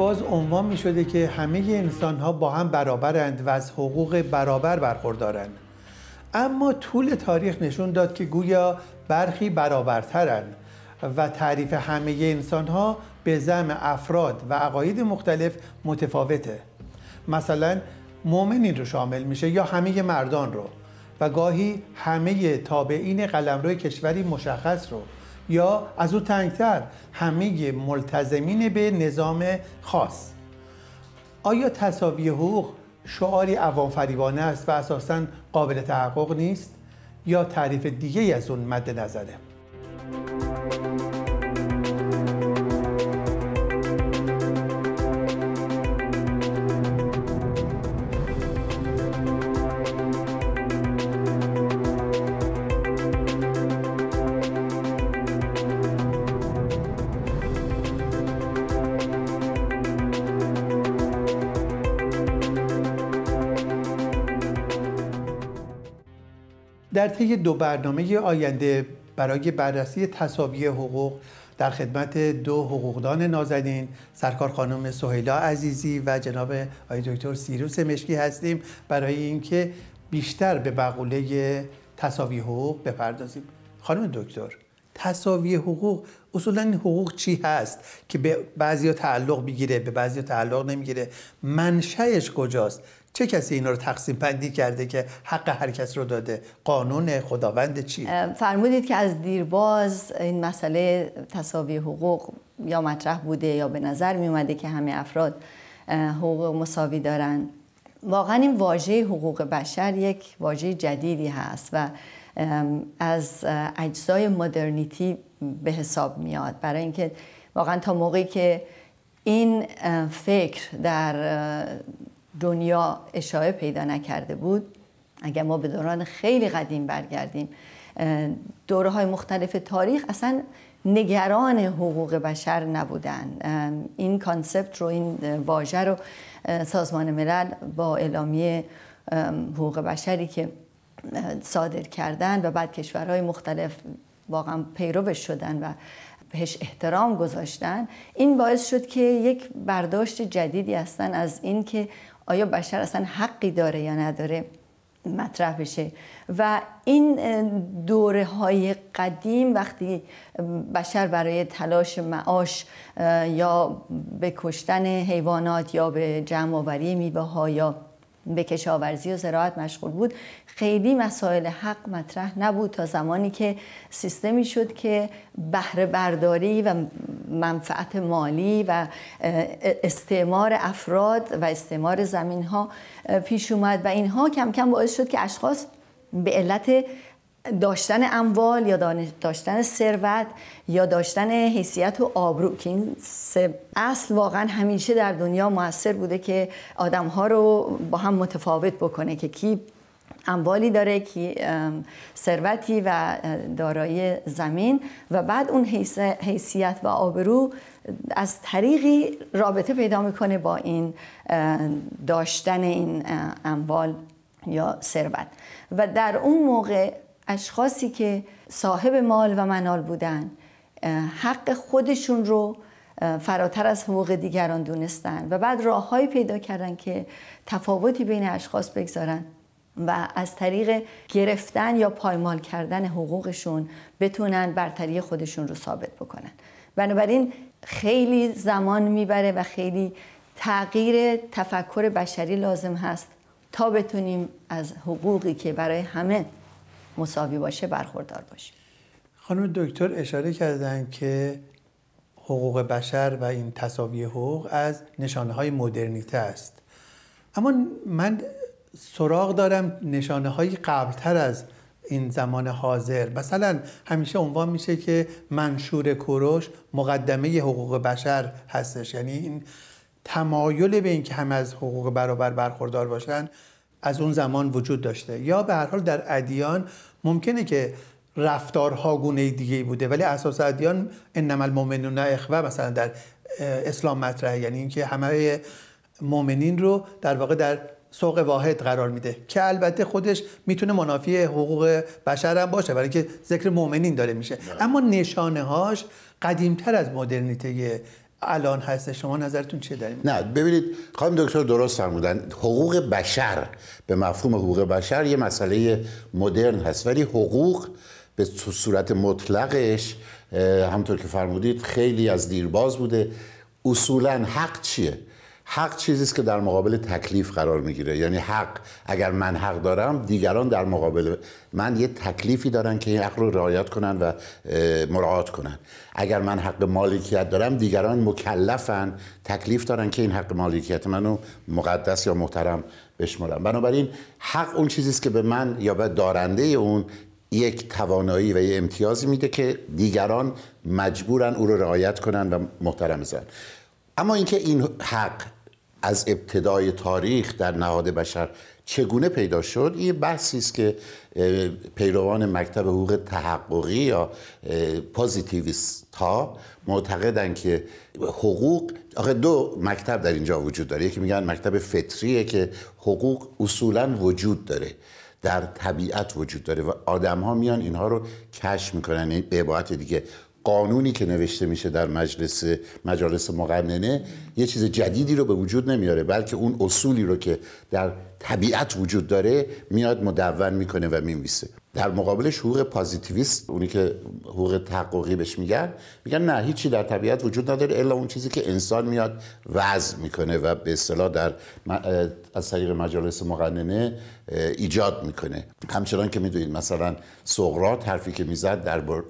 باز عنوان می شده که همه انسان ها با هم برابرند و از حقوق برابر برخوردارند اما طول تاریخ نشون داد که گویا برخی برابرترند و تعریف همه انسان ها به زم افراد و عقاید مختلف متفاوته مثلا مؤمنین رو شامل میشه یا همه مردان رو و گاهی همه تابعین قلمرو کشوری مشخص رو یا از او تنگتر همه ملتزمین به نظام خاص آیا تصاوی حقوق شعاری عوام است و اساسا قابل تحقق نیست یا تعریف دیگه از اون مد نظره در طی دو برنامه آینده برای بررسی تصاوی حقوق در خدمت دو حقوقدان نازنین سرکار خانم سهیلا عزیزی و جناب آقای دکتر سیروس مشکی هستیم برای اینکه بیشتر به بقوله تصاوی حقوق بپردازیم خانم دکتر تصاوی حقوق اصولا این حقوق چی هست که به بعضی تعلق بگیره به بعضی تعلق نمیگیره منشأش کجاست چه کسی اینا رو تقسیم بندی کرده که حق هر کس رو داده قانون خداوند چی فرمودید که از دیرباز این مسئله تصاوی حقوق یا مطرح بوده یا به نظر می اومده که همه افراد حقوق مساوی دارن واقعا این واژه حقوق بشر یک واژه جدیدی هست و از اجزای مدرنیتی به حساب میاد برای اینکه واقعا تا موقعی که این فکر در دنیا اشاعه پیدا نکرده بود اگر ما به دوران خیلی قدیم برگردیم دوره های مختلف تاریخ اصلا نگران حقوق بشر نبودن این کانسپت رو این واژه رو سازمان ملل با اعلامیه حقوق بشری که صادر کردن و بعد کشورهای مختلف واقعا پیروش شدن و بهش احترام گذاشتن این باعث شد که یک برداشت جدیدی هستن از این که آیا بشر اصلا حقی داره یا نداره مطرح بشه و این دوره های قدیم وقتی بشر برای تلاش معاش یا به کشتن حیوانات یا به جمع آوری میوه ها یا به کشاورزی و زراعت مشغول بود خیلی مسائل حق مطرح نبود تا زمانی که سیستمی شد که بهره برداری و منفعت مالی و استعمار افراد و استعمار زمین ها پیش اومد و اینها کم کم باعث شد که اشخاص به علت داشتن اموال یا داشتن ثروت یا داشتن حیثیت و آبرو که این اصل واقعا همیشه در دنیا موثر بوده که آدمها رو با هم متفاوت بکنه که کی اموالی داره کی ثروتی و دارایی زمین و بعد اون حیثیت و آبرو از طریقی رابطه پیدا میکنه با این داشتن این اموال یا ثروت و در اون موقع اشخاصی که صاحب مال و منال بودن حق خودشون رو فراتر از حقوق دیگران دونستن و بعد راههایی پیدا کردن که تفاوتی بین اشخاص بگذارن و از طریق گرفتن یا پایمال کردن حقوقشون بتونن برتری خودشون رو ثابت بکنن بنابراین خیلی زمان میبره و خیلی تغییر تفکر بشری لازم هست تا بتونیم از حقوقی که برای همه مساوی باشه برخوردار باشه خانم دکتر اشاره کردن که حقوق بشر و این تصاوی حقوق از نشانه های مدرنیته است اما من سراغ دارم نشانه های قبلتر از این زمان حاضر مثلا همیشه عنوان میشه که منشور کروش مقدمه حقوق بشر هستش یعنی این تمایل به اینکه همه از حقوق برابر برخوردار باشن از اون زمان وجود داشته یا به هر حال در ادیان ممکنه که رفتارها گونه دیگه بوده ولی اساس ادیان انما المؤمنون اخوه مثلا در اسلام مطرحه یعنی اینکه همه مؤمنین رو در واقع در سوق واحد قرار میده که البته خودش میتونه منافی حقوق بشر هم باشه برای که ذکر مؤمنین داره میشه اما نشانه هاش قدیمتر از مدرنیته الان هست شما نظرتون چیه در نه ببینید خانم دکتر درست فرمودن حقوق بشر به مفهوم حقوق بشر یه مسئله مدرن هست ولی حقوق به صورت مطلقش همطور که فرمودید خیلی از دیرباز بوده اصولا حق چیه حق چیزی است که در مقابل تکلیف قرار میگیره یعنی حق اگر من حق دارم دیگران در مقابل من یه تکلیفی دارن که این حق رو رعایت کنن و مراعات کنن اگر من حق مالکیت دارم دیگران مکلفن تکلیف دارن که این حق مالکیت منو مقدس یا محترم بشمارن بنابراین حق اون چیزی است که به من یا به دارنده اون یک توانایی و یه امتیازی میده که دیگران مجبورن او رو رعایت کنن و محترم زن اما اینکه این حق از ابتدای تاریخ در نهاد بشر چگونه پیدا شد این بحثی است که پیروان مکتب حقوق تحققی یا پوزیتیویست ها معتقدن که حقوق آخه دو مکتب در اینجا وجود داره یکی میگن مکتب فطریه که حقوق اصولا وجود داره در طبیعت وجود داره و آدم ها میان اینها رو کشف میکنن یعنی به عبارت دیگه قانونی که نوشته میشه در مجلس مجالس مقننه یه چیز جدیدی رو به وجود نمیاره بلکه اون اصولی رو که در طبیعت وجود داره میاد مدون میکنه و میمیسه در مقابلش حقوق پازیتیویست اونی که حقوق تحققی بهش میگن میگن نه هیچی در طبیعت وجود نداره الا اون چیزی که انسان میاد وضع میکنه و به اصطلاح در از طریق مجالس مقننه ایجاد میکنه همچنان که میدونید مثلا سقراط حرفی که میزد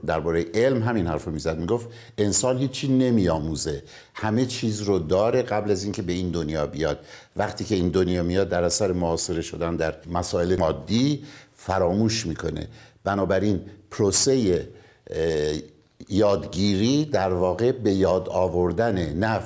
درباره علم همین حرف رو میزد میگفت انسان هیچی نمیآموزه همه چیز رو داره قبل از اینکه به این دنیا بیاد وقتی که این دنیا میاد در اثر معاصره شدن در مسائل مادی فراموش میکنه بنابراین پروسه یادگیری در واقع به یاد آوردن نه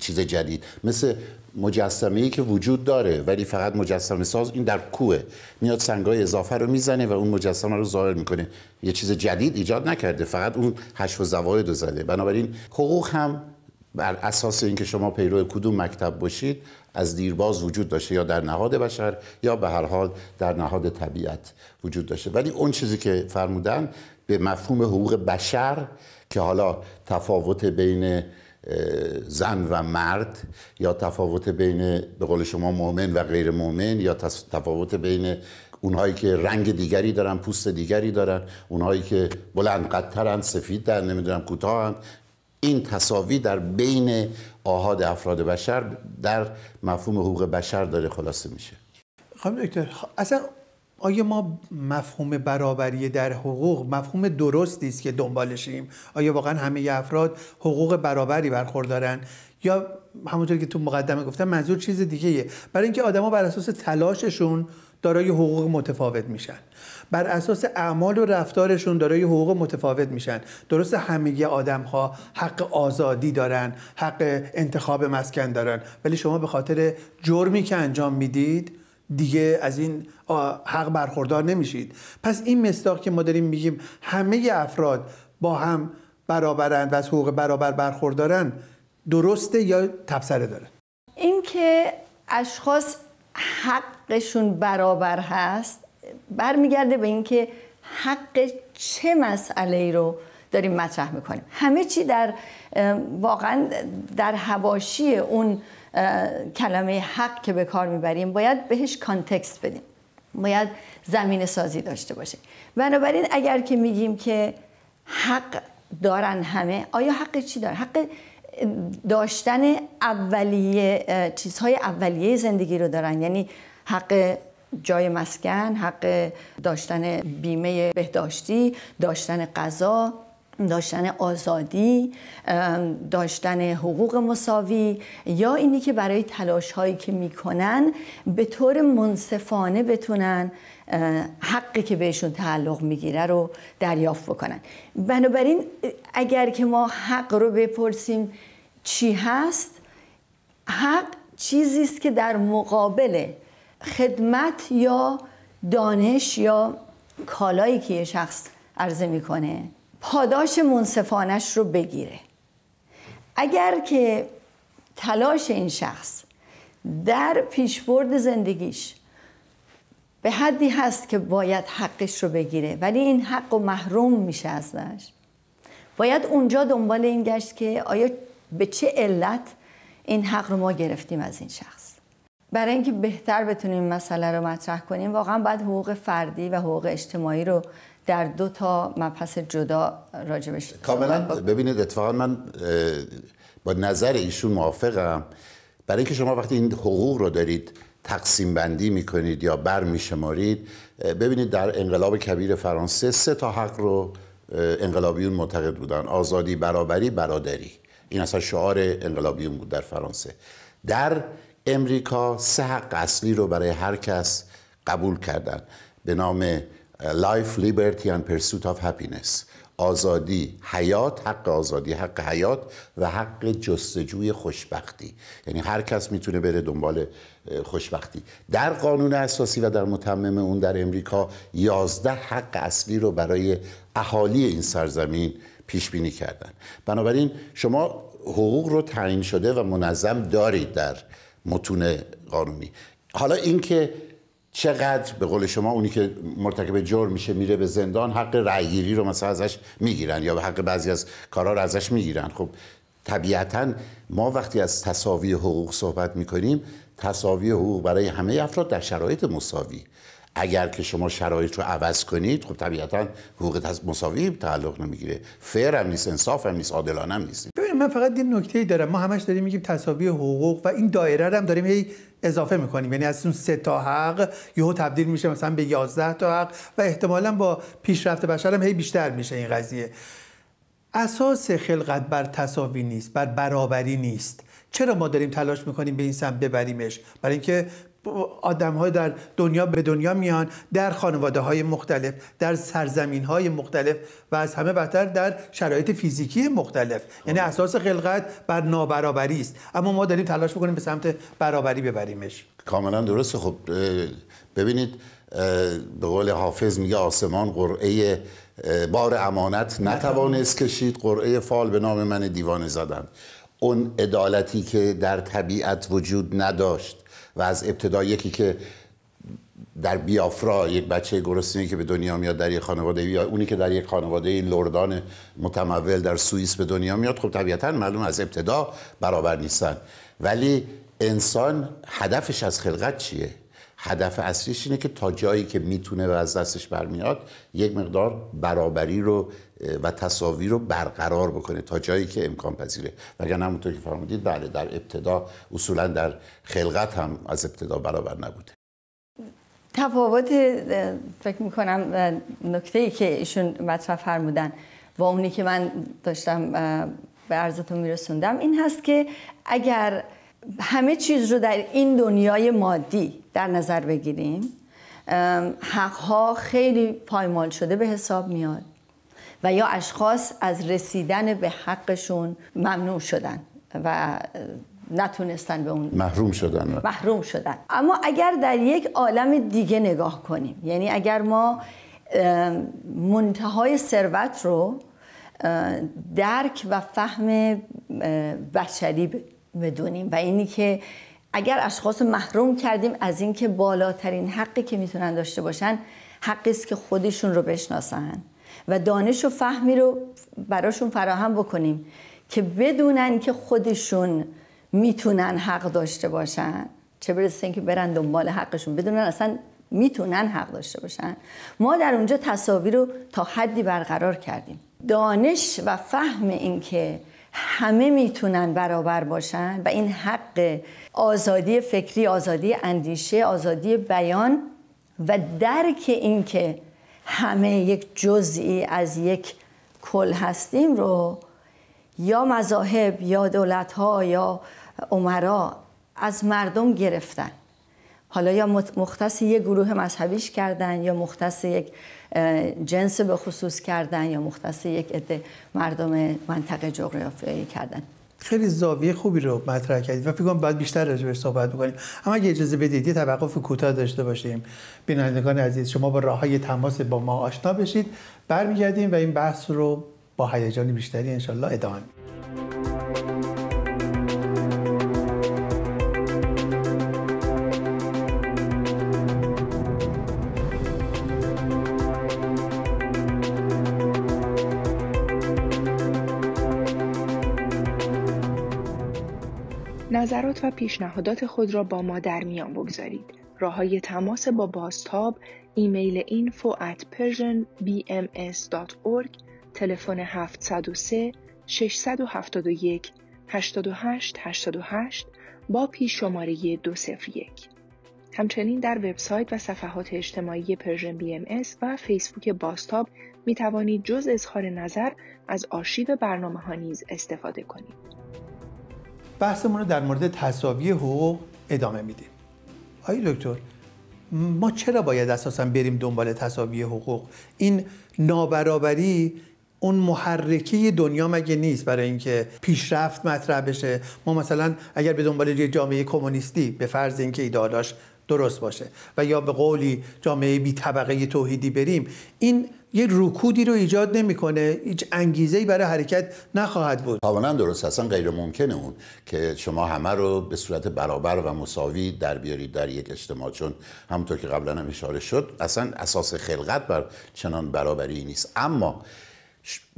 چیز جدید مثل مجسمه ای که وجود داره ولی فقط مجسمه ساز این در کوه میاد سنگای اضافه رو میزنه و اون مجسمه رو ظاهر میکنه یه چیز جدید ایجاد نکرده فقط اون هش و زواید رو زده بنابراین حقوق هم بر اساس اینکه شما پیرو کدوم مکتب باشید از دیرباز وجود داشته یا در نهاد بشر یا به هر حال در نهاد طبیعت وجود داشته ولی اون چیزی که فرمودن به مفهوم حقوق بشر که حالا تفاوت بین زن و مرد یا تفاوت بین به قول شما مؤمن و غیر مؤمن یا تفاوت بین اونهایی که رنگ دیگری دارن پوست دیگری دارن اونهایی که بلند قدترن سفید در نمیدونم کوتاهن این تصاوی در بین آهاد افراد بشر در مفهوم حقوق بشر داره خلاصه میشه خانم دکتر اصلا آیا ما مفهوم برابری در حقوق مفهوم درستی است که دنبالشیم آیا واقعا همه افراد حقوق برابری برخوردارن یا همونطور که تو مقدمه گفتم منظور چیز دیگه برای اینکه آدما بر اساس تلاششون دارای حقوق متفاوت میشن بر اساس اعمال و رفتارشون دارای حقوق متفاوت میشن درست همه آدم ها حق آزادی دارن حق انتخاب مسکن دارن ولی شما به خاطر جرمی که انجام میدید دیگه از این حق برخوردار نمیشید پس این مصداق که ما داریم میگیم همه افراد با هم برابرند و از حقوق برابر برخوردارن درسته یا تبصره داره اینکه اشخاص حقشون برابر هست برمیگرده به اینکه حق چه مسئله ای رو داریم مطرح میکنیم همه چی در واقعا در هواشی اون کلمه حق که به کار میبریم باید بهش کانتکست بدیم باید زمین سازی داشته باشه بنابراین اگر که میگیم که حق دارن همه آیا حق چی دارن؟ حق داشتن اولیه چیزهای اولیه زندگی رو دارن یعنی حق جای مسکن، حق داشتن بیمه بهداشتی، داشتن غذا، داشتن آزادی داشتن حقوق مساوی یا اینی که برای تلاش هایی که میکنن به طور منصفانه بتونن حقی که بهشون تعلق میگیره رو دریافت بکنن بنابراین اگر که ما حق رو بپرسیم چی هست حق چیزی است که در مقابل خدمت یا دانش یا کالایی که یه شخص عرضه میکنه پاداش منصفانش رو بگیره اگر که تلاش این شخص در پیشبرد زندگیش به حدی هست که باید حقش رو بگیره ولی این حق و محروم میشه ازش باید اونجا دنبال این گشت که آیا به چه علت این حق رو ما گرفتیم از این شخص برای اینکه بهتر بتونیم مسئله رو مطرح کنیم واقعا باید حقوق فردی و حقوق اجتماعی رو در دو تا مبحث جدا راجبش کاملا ببینید اتفاقا من با نظر ایشون موافقم برای اینکه شما وقتی این حقوق رو دارید تقسیم بندی میکنید یا بر ببینید در انقلاب کبیر فرانسه سه تا حق رو انقلابیون معتقد بودن آزادی برابری برادری این اصلا شعار انقلابیون بود در فرانسه در امریکا سه حق اصلی رو برای هر کس قبول کردن به نام Life, Liberty and Pursuit of Happiness آزادی حیات حق آزادی حق حیات و حق جستجوی خوشبختی یعنی هر کس میتونه بره دنبال خوشبختی در قانون اساسی و در متمم اون در امریکا یازده حق اصلی رو برای اهالی این سرزمین پیش بینی کردن بنابراین شما حقوق رو تعیین شده و منظم دارید در متون قانونی حالا اینکه چقدر به قول شما اونی که مرتکب جرم میشه میره به زندان حق رأیگیری رو مثلا ازش میگیرن یا به حق بعضی از کارا رو ازش میگیرن خب طبیعتا ما وقتی از تساوی حقوق صحبت میکنیم تساوی حقوق برای همه افراد در شرایط مساوی اگر که شما شرایط رو عوض کنید خب طبیعتا حقوق مساوی تعلق نمیگیره فیر هم نیست انصاف هم نیست عادلانه هم نیست من فقط یه نکته دارم ما همش داریم میگیم تساوی حقوق و این دایره رو هم داریم هی اضافه میکنیم یعنی از اون سه تا حق یهو تبدیل میشه مثلا به 11 تا حق و احتمالا با پیشرفت بشر هم هی بیشتر میشه این قضیه اساس خلقت بر تساوی نیست بر برابری نیست چرا ما داریم تلاش میکنیم به این سمت ببریمش برای اینکه آدم های در دنیا به دنیا میان در خانواده های مختلف در سرزمین های مختلف و از همه بدتر در شرایط فیزیکی مختلف یعنی اساس خلقت بر نابرابری است اما ما داریم تلاش میکنیم به سمت برابری ببریمش کاملا درسته خب ببینید به قول حافظ میگه آسمان قرعه بار امانت نتوانست کشید قرعه فال به نام من دیوانه زدن اون عدالتی که در طبیعت وجود نداشت و از ابتدا یکی که در بیافرا یک بچه گرسنه‌ای که به دنیا میاد در یک خانواده یا اونی که در یک خانواده لردان متمول در سوئیس به دنیا میاد خب طبیعتا معلوم از ابتدا برابر نیستن ولی انسان هدفش از خلقت چیه هدف اصلیش اینه که تا جایی که میتونه و از دستش برمیاد یک مقدار برابری رو و تصاویر رو برقرار بکنه تا جایی که امکان پذیره وگرنه همونطور که فرمودید بله در ابتدا اصولا در خلقت هم از ابتدا برابر نبوده تفاوت فکر میکنم نکته ای که ایشون مطرح فرمودن با اونی که من داشتم به عرضتون میرسوندم این هست که اگر همه چیز رو در این دنیای مادی در نظر بگیریم حقها خیلی پایمال شده به حساب میاد و یا اشخاص از رسیدن به حقشون ممنوع شدن و نتونستن به اون محروم شدن محروم شدن اما اگر در یک عالم دیگه نگاه کنیم یعنی اگر ما منتهای ثروت رو درک و فهم بشری بدونیم و اینی که اگر اشخاص محروم کردیم از اینکه بالاترین حقی که میتونن داشته باشن حقی است که خودشون رو بشناسن و دانش و فهمی رو براشون فراهم بکنیم که بدونن که خودشون میتونن حق داشته باشن چه برسه اینکه برن دنبال حقشون بدونن اصلا میتونن حق داشته باشن ما در اونجا تصاویر رو تا حدی برقرار کردیم دانش و فهم اینکه همه میتونن برابر باشن و این حق آزادی فکری آزادی اندیشه آزادی بیان و درک اینکه همه یک جزئی از یک کل هستیم رو یا مذاهب یا دولت ها یا عمرا از مردم گرفتن حالا یا مختص یک گروه مذهبیش کردن یا مختص یک جنس به خصوص کردن یا مختص یک عده مردم منطقه جغرافیایی کردن خیلی زاویه خوبی رو مطرح کردید و فکر کنم باید بیشتر راجع صحبت بکنیم اما اگه اجازه بدید یه توقف کوتاه داشته باشیم بینندگان عزیز شما با راه های تماس با ما آشنا بشید برمیگردیم و این بحث رو با هیجان بیشتری انشالله ادامه میدیم نظرات و پیشنهادات خود را با ما در میان بگذارید. راه های تماس با باستاب، ایمیل info at persianbms.org، تلفن 703 671 88 88 با پیش شماره 201. همچنین در وبسایت و صفحات اجتماعی پرژن بی و فیسبوک باستاب می توانید جز اظهار نظر از آرشیو برنامه ها نیز استفاده کنید. بحثمون رو در مورد تصاوی حقوق ادامه میدیم آی دکتر ما چرا باید اساسا بریم دنبال تصاوی حقوق این نابرابری اون محرکه دنیا مگه نیست برای اینکه پیشرفت مطرح بشه ما مثلا اگر به دنبال یه جامعه کمونیستی به فرض اینکه ایدالاش درست باشه و یا به قولی جامعه بی طبقه توحیدی بریم این یک رکودی رو ایجاد نمیکنه هیچ انگیزه ای برای حرکت نخواهد بود کاملا درست اصلا غیر ممکنه اون که شما همه رو به صورت برابر و مساوی در بیارید در یک اجتماع چون همونطور که قبلا هم اشاره شد اصلا اساس خلقت بر چنان برابری نیست اما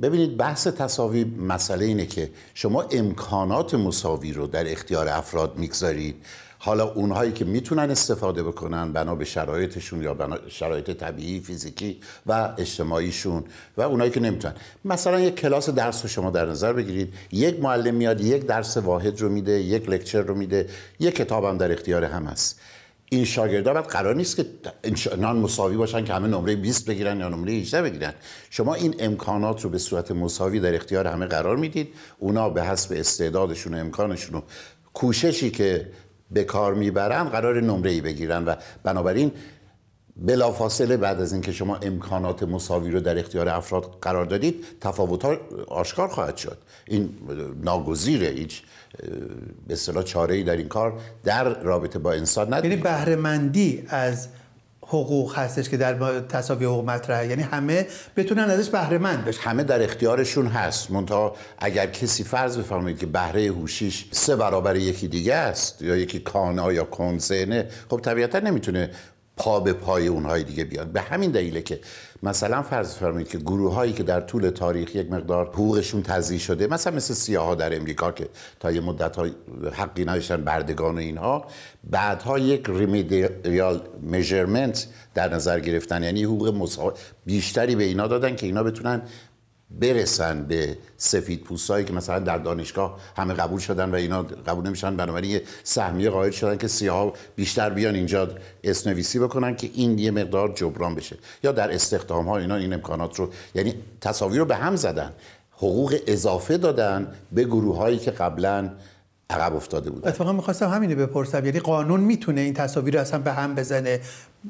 ببینید بحث تصاوی مسئله اینه که شما امکانات مساوی رو در اختیار افراد میگذارید حالا اونهایی که میتونن استفاده بکنن بنا به شرایطشون یا بنا شرایط طبیعی فیزیکی و اجتماعیشون و اونایی که نمیتونن مثلا یک کلاس درس رو شما در نظر بگیرید یک معلم میاد یک درس واحد رو میده یک لکچر رو میده یک کتاب هم در اختیار هم هست این شاگردا بعد قرار نیست که نان مساوی باشن که همه نمره 20 بگیرن یا نمره 18 بگیرن شما این امکانات رو به صورت مساوی در اختیار همه قرار میدید اونا به حسب استعدادشون و امکانشون و کوششی که بکار کار میبرن قرار نمره ای بگیرن و بنابراین بلافاصله بعد از اینکه شما امکانات مساوی رو در اختیار افراد قرار دادید تفاوت ها آشکار خواهد شد این ناگزیره هیچ به اصطلاح چاره ای در این کار در رابطه با انسان نداره یعنی بهره مندی از حقوق هستش که در تساوی حقوق مطرحه یعنی همه بتونن ازش بهره مند بشن همه در اختیارشون هست مونتا اگر کسی فرض بفرمایید که بهره هوشیش سه برابر یکی دیگه است یا یکی کانا یا کنزنه خب طبیعتا نمیتونه پا به پای اونهای دیگه بیاد به همین دلیله که مثلا فرض فرمایید که گروه هایی که در طول تاریخ یک مقدار حقوقشون تضییع شده مثلا مثل سیاه ها در امریکا که تا یه مدت های حقی نداشتن بردگان و اینها بعدها یک ریمیدیال میجرمنت در نظر گرفتن یعنی حقوق بیشتری به اینا دادن که اینا بتونن برسن به سفید پوستایی که مثلا در دانشگاه همه قبول شدن و اینا قبول نمیشن بنابراین یه سهمیه قائل شدن که سیاه بیشتر بیان اینجا اسنویسی بکنن که این یه مقدار جبران بشه یا در استخدام ها اینا این امکانات رو یعنی تصاویر رو به هم زدن حقوق اضافه دادن به گروه که قبلا عقب افتاده بود اتفاقا میخواستم همینو بپرسم یعنی قانون میتونه این تصاویر رو اصلا به هم بزنه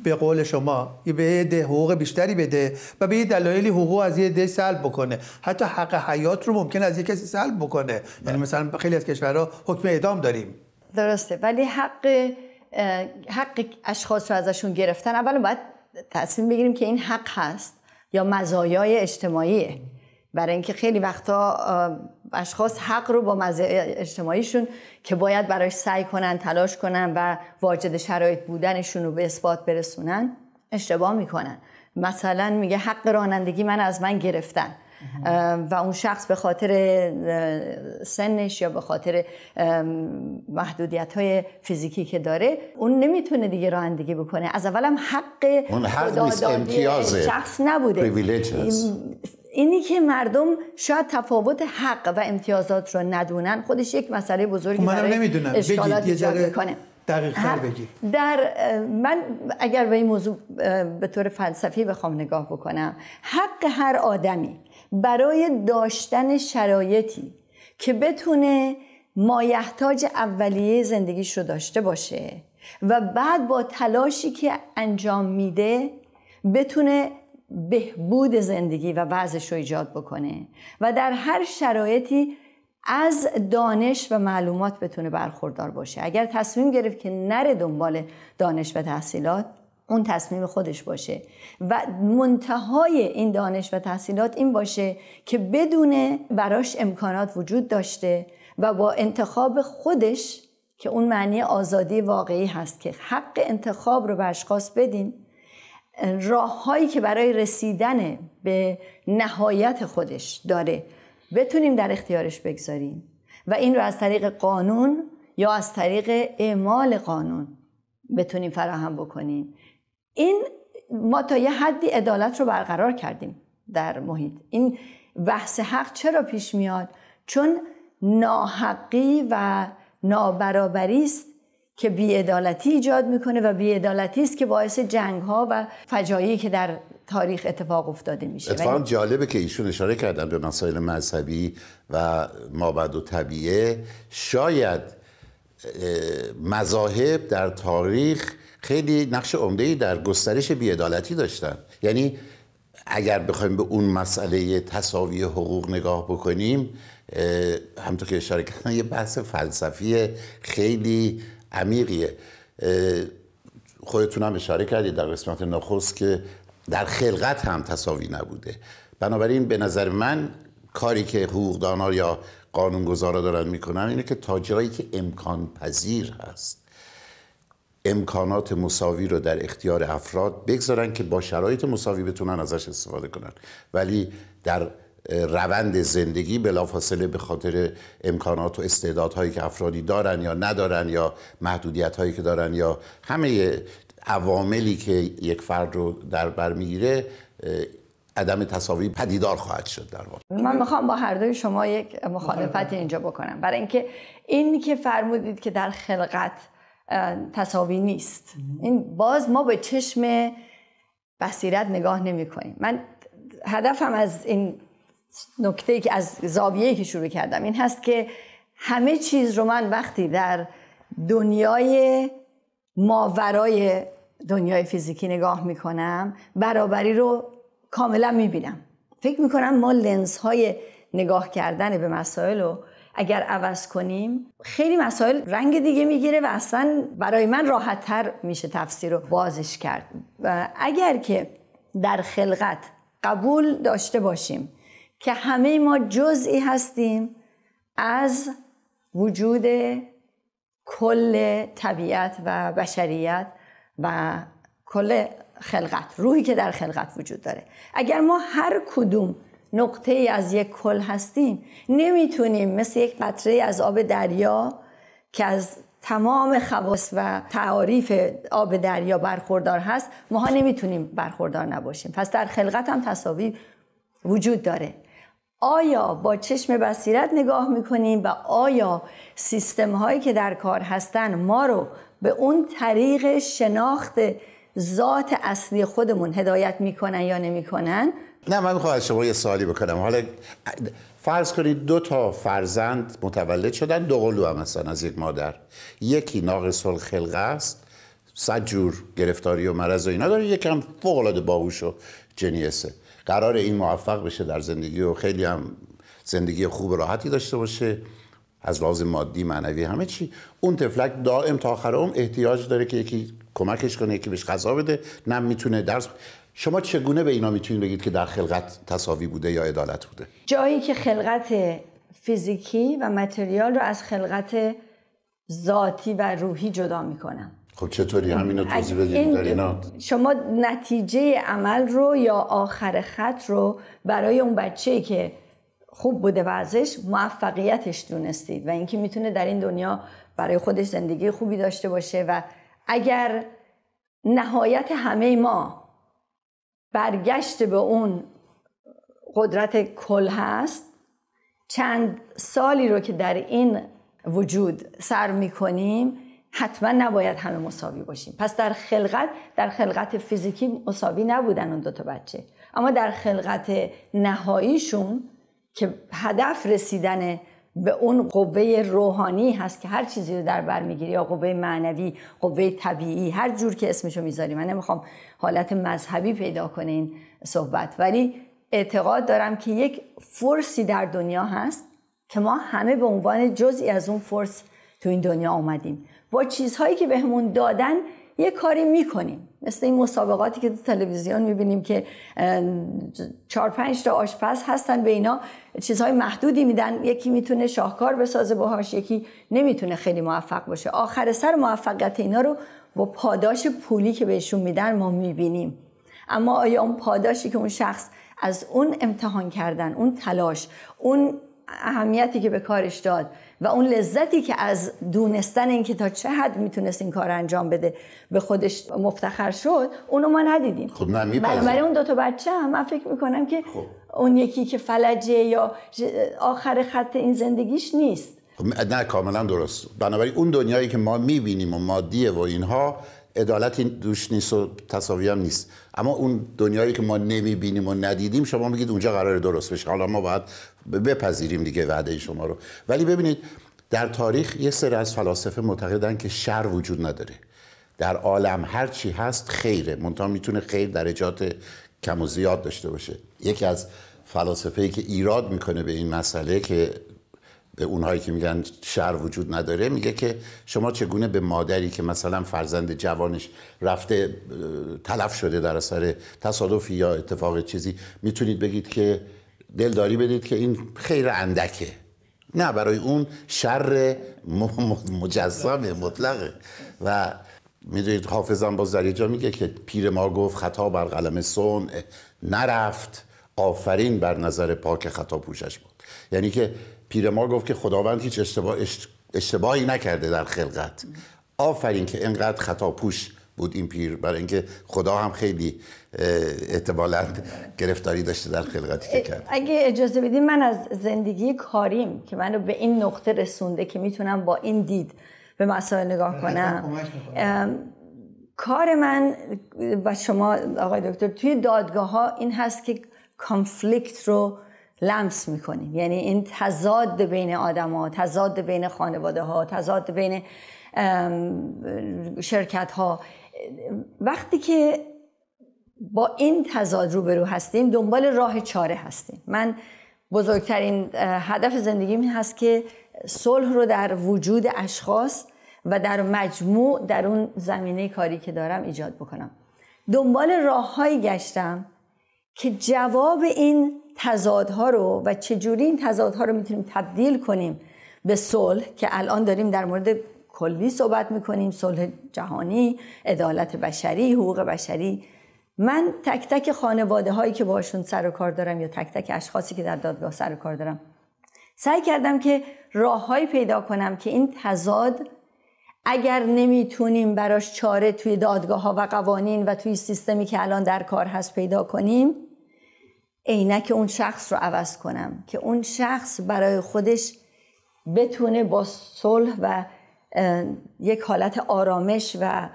به قول شما به یه حقوق بیشتری بده و به یه دلایلی حقوق از یه ده سلب بکنه حتی حق حیات رو ممکن از یه کسی سلب بکنه یعنی مثلا خیلی از کشورها حکم اعدام داریم درسته ولی حق حق اشخاص رو ازشون گرفتن اول باید تصمیم بگیریم که این حق هست یا مزایای اجتماعیه برای اینکه خیلی وقتا اشخاص حق رو با مزه اجتماعیشون که باید براش سعی کنن تلاش کنن و واجد شرایط بودنشون رو به اثبات برسونن اشتباه میکنن مثلا میگه حق رانندگی من از من گرفتن و اون شخص به خاطر سنش یا به خاطر محدودیت های فیزیکی که داره اون نمیتونه دیگه رانندگی بکنه از اولم حق اون حق شخص نبوده اینی که مردم شاید تفاوت حق و امتیازات رو ندونن خودش یک مسئله بزرگی خب برای در من اگر به این موضوع به طور فلسفی بخوام نگاه بکنم حق هر آدمی برای داشتن شرایطی که بتونه مایحتاج اولیه زندگیش رو داشته باشه و بعد با تلاشی که انجام میده بتونه بهبود زندگی و وضعش رو ایجاد بکنه و در هر شرایطی از دانش و معلومات بتونه برخوردار باشه اگر تصمیم گرفت که نره دنبال دانش و تحصیلات اون تصمیم خودش باشه و منتهای این دانش و تحصیلات این باشه که بدونه براش امکانات وجود داشته و با انتخاب خودش که اون معنی آزادی واقعی هست که حق انتخاب رو به اشخاص بدیم راه هایی که برای رسیدن به نهایت خودش داره بتونیم در اختیارش بگذاریم و این رو از طریق قانون یا از طریق اعمال قانون بتونیم فراهم بکنیم این ما تا یه حدی عدالت رو برقرار کردیم در محیط این بحث حق چرا پیش میاد چون ناحقی و نابرابری است که بیعدالتی ایجاد میکنه و بیعدالتی است که باعث جنگ ها و فجایعی که در تاریخ اتفاق افتاده میشه اتفاقا جالبه که ایشون اشاره کردن به مسائل مذهبی و مابد و طبیعه شاید مذاهب در تاریخ خیلی نقش عمده در گسترش بیعدالتی داشتن یعنی اگر بخوایم به اون مسئله تصاوی حقوق نگاه بکنیم همطور که اشاره کردن یه بحث فلسفی خیلی عمیقیه خودتون هم اشاره کردید در قسمت نخست که در خلقت هم تصاوی نبوده بنابراین به نظر من کاری که حقوقدانا یا قانونگذارا دارن میکنن اینه که تا جایی که امکان پذیر هست امکانات مساوی رو در اختیار افراد بگذارن که با شرایط مساوی بتونن ازش استفاده کنن ولی در روند زندگی بلافاصله به خاطر امکانات و استعدادهایی که افرادی دارن یا ندارن یا محدودیت هایی که دارن یا همه عواملی که یک فرد رو در بر میگیره عدم تصاوی پدیدار خواهد شد در واقع من میخوام با هر دوی شما یک مخالفت اینجا بکنم برای اینکه این که فرمودید که در خلقت تصاوی نیست این باز ما به چشم بصیرت نگاه نمی کنیم من هدفم از این نکته که از زاویه که شروع کردم این هست که همه چیز رو من وقتی در دنیای ماورای دنیای فیزیکی نگاه میکنم برابری رو کاملا میبینم فکر میکنم ما لنز های نگاه کردن به مسائل رو اگر عوض کنیم خیلی مسائل رنگ دیگه میگیره و اصلا برای من تر میشه تفسیر رو بازش کرد و اگر که در خلقت قبول داشته باشیم که همه ما جزئی هستیم از وجود کل طبیعت و بشریت و کل خلقت روحی که در خلقت وجود داره اگر ما هر کدوم نقطه ای از یک کل هستیم نمیتونیم مثل یک قطره از آب دریا که از تمام خواص و تعاریف آب دریا برخوردار هست ماها نمیتونیم برخوردار نباشیم پس در خلقت هم تصاویر وجود داره آیا با چشم بصیرت نگاه میکنیم و آیا سیستم هایی که در کار هستن ما رو به اون طریق شناخت ذات اصلی خودمون هدایت میکنن یا نمیکنن نه من میخوام از شما یه سوالی بکنم حالا فرض کنید دو تا فرزند متولد شدن دو قلو هم هستن از یک مادر یکی ناقص الخلقه است صد جور گرفتاری و مرض و اینا داره یکم فوق العاده باهوش و جنیسه قرار این موفق بشه در زندگی و خیلی هم زندگی خوب و راحتی داشته باشه از لحاظ مادی معنوی همه چی اون تفلک دائم تا آخر اون احتیاج داره که یکی کمکش کنه یکی بهش غذا بده نه میتونه درس شما چگونه به اینا میتونید بگید که در خلقت تصاوی بوده یا عدالت بوده جایی که خلقت فیزیکی و متریال رو از خلقت ذاتی و روحی جدا میکنم خب چطوری همین توضیح در اینا شما نتیجه عمل رو یا آخر خط رو برای اون بچه که خوب بوده ازش موفقیتش دونستید و اینکه میتونه در این دنیا برای خودش زندگی خوبی داشته باشه و اگر نهایت همه ما برگشت به اون قدرت کل هست چند سالی رو که در این وجود سر میکنیم حتما نباید همه مساوی باشیم پس در خلقت در خلقت فیزیکی مساوی نبودن اون دوتا بچه اما در خلقت نهاییشون که هدف رسیدن به اون قوه روحانی هست که هر چیزی رو در بر میگیری یا قوه معنوی قوه طبیعی هر جور که اسمشو میذاری من نمیخوام حالت مذهبی پیدا کنه این صحبت ولی اعتقاد دارم که یک فرسی در دنیا هست که ما همه به عنوان جزئی از اون فرس تو این دنیا آمدیم با چیزهایی که بهمون دادن یه کاری میکنیم مثل این مسابقاتی که تو تلویزیون میبینیم که چهار پنج تا آشپز هستن به اینا چیزهای محدودی میدن یکی میتونه شاهکار بسازه باهاش یکی نمیتونه خیلی موفق باشه آخر سر موفقیت اینا رو با پاداش پولی که بهشون میدن ما میبینیم اما آیا اون پاداشی که اون شخص از اون امتحان کردن اون تلاش اون اهمیتی که به کارش داد و اون لذتی که از دونستن اینکه تا چه حد میتونست این کار انجام بده به خودش مفتخر شد اونو ما ندیدیم خب من برای اون دو تا بچه هم من فکر میکنم که خب. اون یکی که فلجه یا آخر خط این زندگیش نیست خب، نه کاملا درست بنابراین اون دنیایی که ما میبینیم و مادیه و اینها عدالتی دوش نیست و تصاوی هم نیست اما اون دنیایی که ما نمیبینیم و ندیدیم شما میگید اونجا قرار درست بشه حالا ما باید بپذیریم دیگه وعده شما رو ولی ببینید در تاریخ یه سری از فلاسفه معتقدن که شر وجود نداره در عالم هر چی هست خیره منتها میتونه خیر درجات کم و زیاد داشته باشه یکی از فلاسفه ای که ایراد میکنه به این مسئله که به اونهایی که میگن شر وجود نداره میگه که شما چگونه به مادری که مثلا فرزند جوانش رفته تلف شده در اثر تصادفی یا اتفاق چیزی میتونید بگید که دلداری بدید که این خیر اندکه نه برای اون شر مجسمه مطلقه و میدونید حافظم باز در جا میگه که پیر ما گفت خطا بر قلم سون نرفت آفرین بر نظر پاک خطا پوشش بود یعنی که ما گفت که خداوند هیچ اشتباه اشتباهی نکرده در خلقت آفرین که اینقدر خطا پوش بود این پیر برای اینکه خدا هم خیلی احتمالا گرفتاری داشته در خلقتی که کرد اگه اجازه بدین من از زندگی کاریم که منو به این نقطه رسونده که میتونم با این دید به مسائل نگاه کنم کار من و شما آقای دکتر توی دادگاه ها این هست که کانفلیکت رو لمس میکنیم یعنی این تضاد بین ها تضاد بین خانواده ها تضاد بین شرکت ها وقتی که با این تضاد روبرو هستیم دنبال راه چاره هستیم من بزرگترین هدف زندگی این هست که صلح رو در وجود اشخاص و در مجموع در اون زمینه کاری که دارم ایجاد بکنم دنبال راه های گشتم که جواب این تضادها رو و چجوری این تضادها رو میتونیم تبدیل کنیم به صلح که الان داریم در مورد کلی صحبت میکنیم صلح جهانی عدالت بشری حقوق بشری من تک تک خانواده هایی که باشون سر و کار دارم یا تک تک اشخاصی که در دادگاه سر و کار دارم سعی کردم که راههایی پیدا کنم که این تضاد اگر نمیتونیم براش چاره توی دادگاه ها و قوانین و توی سیستمی که الان در کار هست پیدا کنیم عینک اون شخص رو عوض کنم که اون شخص برای خودش بتونه با صلح و یک حالت آرامش و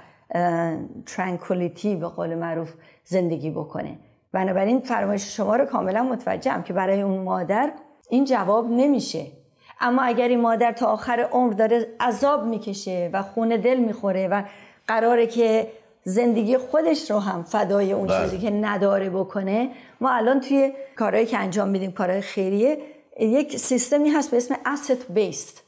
ترانکولیتی به قول معروف زندگی بکنه بنابراین فرمایش شما رو کاملا متوجهم که برای اون مادر این جواب نمیشه اما اگر این مادر تا آخر عمر داره عذاب میکشه و خون دل میخوره و قراره که زندگی خودش رو هم فدای اون بله. چیزی که نداره بکنه ما الان توی کارهایی که انجام میدیم کارهای خیریه یک سیستمی هست به اسم asset based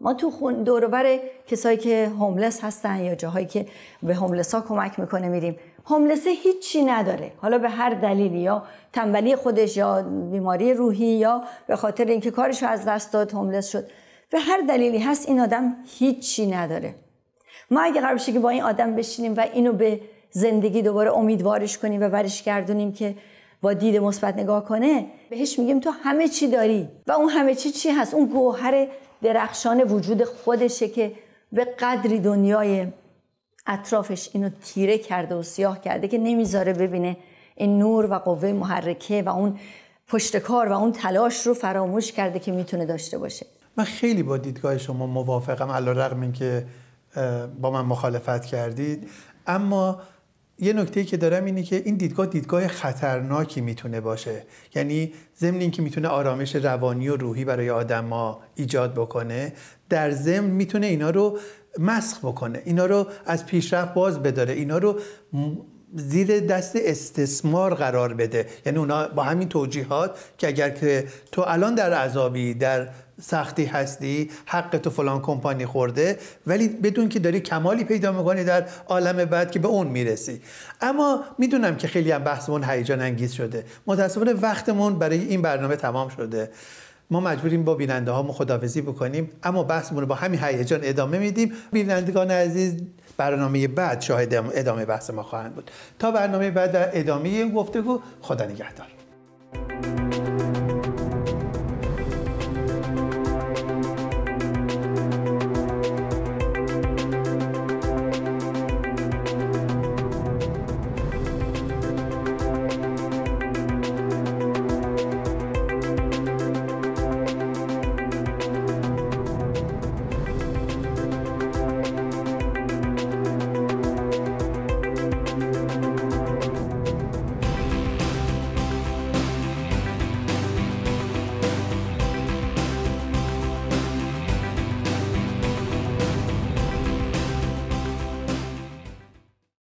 ما تو خون دوروبر کسایی که هوملس هستن یا جاهایی که به هوملس ها کمک میکنه میریم هوملسه هیچی نداره حالا به هر دلیلی یا تنبلی خودش یا بیماری روحی یا به خاطر اینکه کارش رو از دست داد هوملس شد به هر دلیلی هست این آدم هیچی نداره ما اگه قرار که با این آدم بشینیم و اینو به زندگی دوباره امیدوارش کنیم و ورش گردونیم که با دید مثبت نگاه کنه بهش میگیم تو همه چی داری و اون همه چی چی هست اون گوهر درخشان وجود خودشه که به قدری دنیای اطرافش اینو تیره کرده و سیاه کرده که نمیذاره ببینه این نور و قوه محرکه و اون پشتکار و اون تلاش رو فراموش کرده که میتونه داشته باشه من خیلی با دیدگاه شما موافقم که با من مخالفت کردید اما یه نکته که دارم اینه که این دیدگاه دیدگاه خطرناکی میتونه باشه یعنی ضمن اینکه میتونه آرامش روانی و روحی برای آدما ایجاد بکنه در ضمن میتونه اینا رو مسخ بکنه اینا رو از پیشرفت باز بداره اینا رو زیر دست استثمار قرار بده یعنی اونا با همین توجیهات که اگر که تو الان در عذابی در سختی هستی حق تو فلان کمپانی خورده ولی بدون که داری کمالی پیدا میکنی در عالم بعد که به اون میرسی اما میدونم که خیلی هم بحثمون هیجان انگیز شده متاسفانه وقتمون برای این برنامه تمام شده ما مجبوریم با بیننده ها خدافزی بکنیم اما بحثمون رو با همین هیجان ادامه میدیم بینندگان عزیز برنامه بعد شاهد ادامه بحث ما خواهند بود تا برنامه بعد در ادامه گفتگو خدا نگهدار